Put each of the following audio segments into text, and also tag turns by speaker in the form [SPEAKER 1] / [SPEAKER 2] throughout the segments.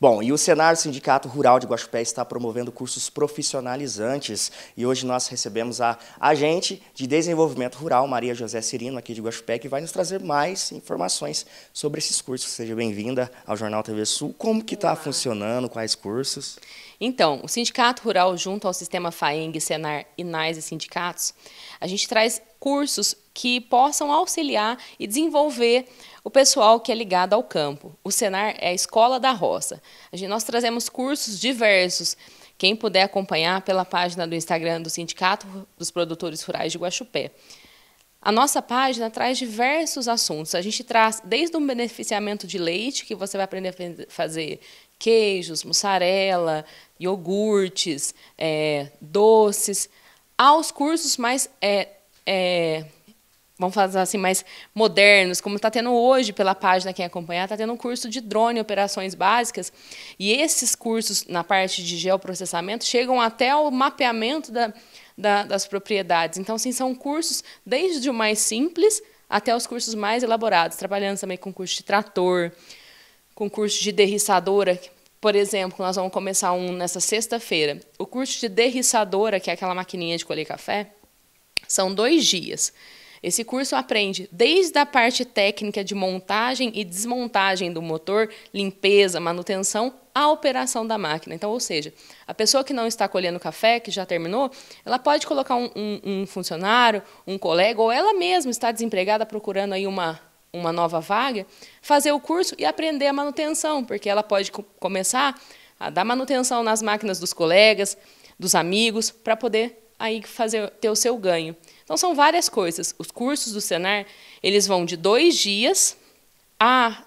[SPEAKER 1] Bom, e o Senar Sindicato Rural de Guaxupé está promovendo cursos profissionalizantes e hoje nós recebemos a agente de desenvolvimento rural, Maria José Cirino, aqui de Guaxupé, que vai nos trazer mais informações sobre esses cursos. Seja bem-vinda ao Jornal TV Sul. Como que está funcionando, quais cursos?
[SPEAKER 2] Então, o Sindicato Rural, junto ao Sistema FAENG, Senar, INAIS e Sindicatos, a gente traz cursos que possam auxiliar e desenvolver o pessoal que é ligado ao campo. O Senar é a escola da roça. Gente, nós trazemos cursos diversos. Quem puder acompanhar pela página do Instagram do Sindicato dos Produtores Rurais de Guaxupé. A nossa página traz diversos assuntos. A gente traz desde o beneficiamento de leite, que você vai aprender a fazer queijos, mussarela, iogurtes, é, doces, aos cursos mais é, é, vamos falar assim, mais modernos, como está tendo hoje pela página Quem Acompanhar, está tendo um curso de drone operações básicas. E esses cursos na parte de geoprocessamento chegam até o mapeamento da, da, das propriedades. Então, sim, são cursos desde o mais simples até os cursos mais elaborados, trabalhando também com curso de trator, com curso de derriçadora, por exemplo, nós vamos começar um nessa sexta-feira. O curso de derriçadora, que é aquela maquininha de colher café, são dois dias. Esse curso aprende desde a parte técnica de montagem e desmontagem do motor, limpeza, manutenção, a operação da máquina. Então, ou seja, a pessoa que não está colhendo café, que já terminou, ela pode colocar um, um, um funcionário, um colega, ou ela mesma está desempregada procurando aí uma, uma nova vaga, fazer o curso e aprender a manutenção, porque ela pode co começar a dar manutenção nas máquinas dos colegas, dos amigos, para poder aí fazer ter o seu ganho. Então são várias coisas. Os cursos do Senar, eles vão de dois dias a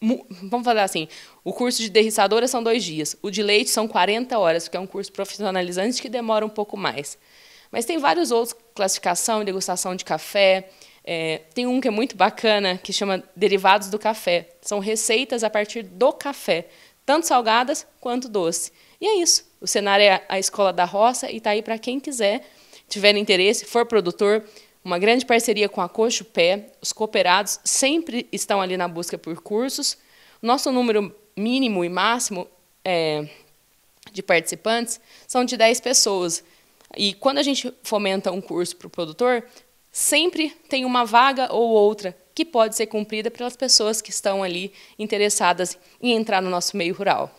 [SPEAKER 2] vamos falar assim, o curso de derriçadora são dois dias, o de leite são 40 horas, porque é um curso profissionalizante que demora um pouco mais. Mas tem vários outros, classificação, degustação de café, é, tem um que é muito bacana, que chama Derivados do Café. São receitas a partir do café, tanto salgadas quanto doce. E é isso. O cenário é a Escola da Roça e está aí para quem quiser, tiver interesse, for produtor, uma grande parceria com a Coxo Pé. Os cooperados sempre estão ali na busca por cursos. Nosso número mínimo e máximo é, de participantes são de 10 pessoas. E quando a gente fomenta um curso para o produtor, sempre tem uma vaga ou outra que pode ser cumprida pelas pessoas que estão ali interessadas em entrar no nosso meio rural.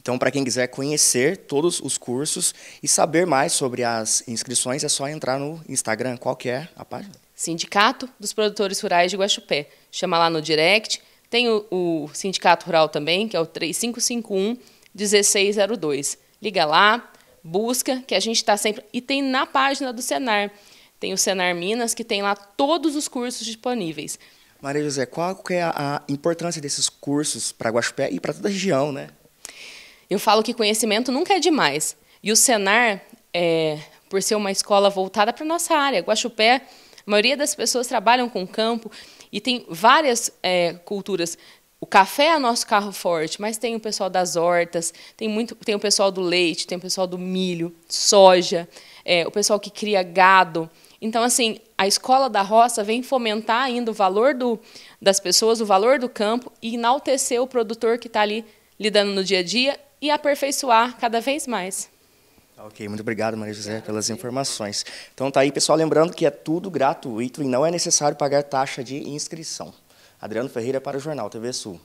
[SPEAKER 1] Então, para quem quiser conhecer todos os cursos e saber mais sobre as inscrições, é só entrar no Instagram. Qual que é a página?
[SPEAKER 2] Sindicato dos Produtores Rurais de Guaxupé. Chama lá no direct. Tem o, o Sindicato Rural também, que é o 3551-1602. Liga lá, busca, que a gente está sempre... E tem na página do Senar. Tem o Senar Minas, que tem lá todos os cursos disponíveis.
[SPEAKER 1] Maria José, qual que é a importância desses cursos para Guaxupé e para toda a região, né?
[SPEAKER 2] Eu falo que conhecimento nunca é demais. E o Senar, é, por ser uma escola voltada para nossa área, Guaxupé, a maioria das pessoas trabalham com campo e tem várias é, culturas. O café é nosso carro forte, mas tem o pessoal das hortas, tem, muito, tem o pessoal do leite, tem o pessoal do milho, soja, é, o pessoal que cria gado. Então, assim, a escola da roça vem fomentar ainda o valor do, das pessoas, o valor do campo e enaltecer o produtor que está ali lidando no dia a dia e aperfeiçoar cada vez mais.
[SPEAKER 1] Tá ok, muito obrigado, Maria José, pelas informações. Então tá aí, pessoal, lembrando que é tudo gratuito e não é necessário pagar taxa de inscrição. Adriano Ferreira para o Jornal TV Sul.